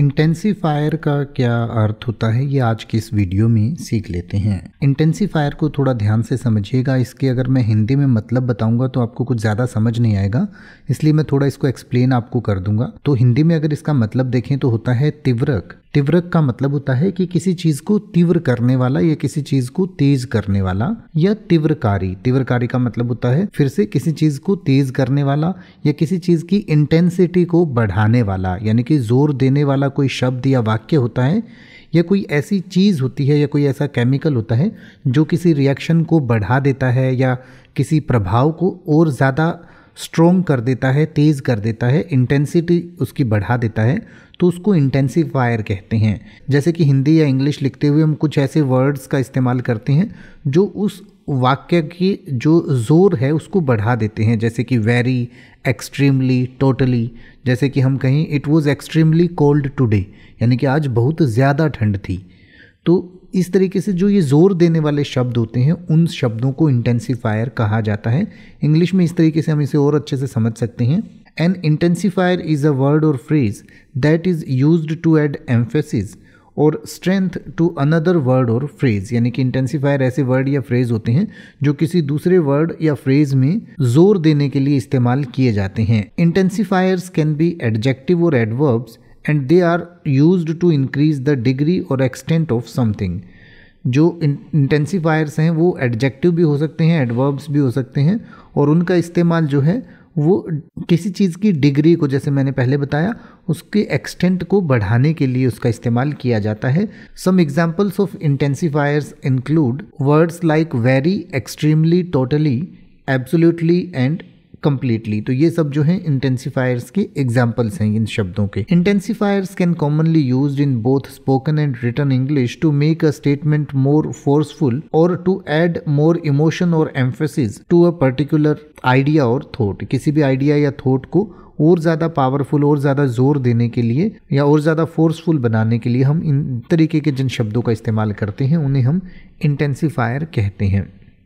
intensifier का क्या अर्थ होता है ये आज के इस वीडियो में सीख लेते हैं इंटेंसीफायर को थोड़ा ध्यान से समझिएगा इसके अगर मैं हिंदी में मतलब बताऊंगा तो आपको कुछ ज़्यादा समझ नहीं आएगा इसलिए मैं थोड़ा इसको एक्सप्लेन आपको कर दूंगा तो हिंदी में अगर इसका मतलब देखें तो होता है तिवरक तीव्रक का मतलब होता है कि किसी चीज को तीव्र करने वाला या किसी चीज को तेज करने वाला या तीव्रकारी तीव्रकारी का मतलब होता है फिर से किसी चीज को तेज करने वाला या किसी चीज की इंटेंसिटी को बढ़ाने वाला यानी कि जोर देने वाला कोई शब्द या वाक्य होता है या कोई ऐसी चीज़ होती है या कोई ऐसा केमिकल होता है जो किसी रिएक्शन को बढ़ा देता है या किसी प्रभाव को और ज़्यादा स्ट्रोंग कर देता है तेज़ कर देता है इंटेंसिटी उसकी बढ़ा देता है तो उसको इंटेंसीफायर कहते हैं जैसे कि हिंदी या इंग्लिश लिखते हुए हम कुछ ऐसे वर्ड्स का इस्तेमाल करते हैं जो उस वाक्य की जो ज़ोर है उसको बढ़ा देते हैं जैसे कि वेरी एक्सट्रीमली टोटली जैसे कि हम कहें it was extremely cold today यानी कि आज बहुत ज़्यादा ठंड थी तो इस तरीके से जो ये ज़ोर देने वाले शब्द होते हैं उन शब्दों को इंटेंसीफायर कहा जाता है इंग्लिश में इस तरीके से हम इसे और अच्छे से समझ सकते हैं an intensifier is a word और phrase that is use to add emphasis और स्ट्रेंथ टू अनदर वर्ड और फ्रेज यानी कि इंटेंसीफायर ऐसे वर्ड या फ्रेज होते हैं जो किसी दूसरे वर्ड या फ्रेज में जोर देने के लिए इस्तेमाल किए जाते हैं इंटेंसीफायर्स कैन बी एडजेक्टिव और adverbs and they are use to increase the degree और एक्सटेंट ऑफ समथिंग जो इंटेंसीफायर्स हैं वो एडजेक्टिव भी हो सकते हैं एडवर्ब्स भी हो सकते हैं और उनका इस्तेमाल जो है वो किसी चीज़ की डिग्री को जैसे मैंने पहले बताया उसके एक्सटेंट को बढ़ाने के लिए उसका इस्तेमाल किया जाता है some examples of intensifiers include words like very extremely totally absolutely and completely तो ये सब जो है इंटेंसीफायर्स के एग्जाम्पल्स हैं इन शब्दों के intensifiers can commonly use in both spoken and written English to make a statement more forceful और टू एड मोर इमोशन और emphasis to a particular idea और थॉट किसी भी आइडिया या थॉट को और ज़्यादा पावरफुल और ज़्यादा जोर देने के लिए या और ज़्यादा फोर्सफुल बनाने के लिए हम इन तरीके के जिन शब्दों का इस्तेमाल करते हैं उन्हें हम इंटेंसीफायर कहते हैं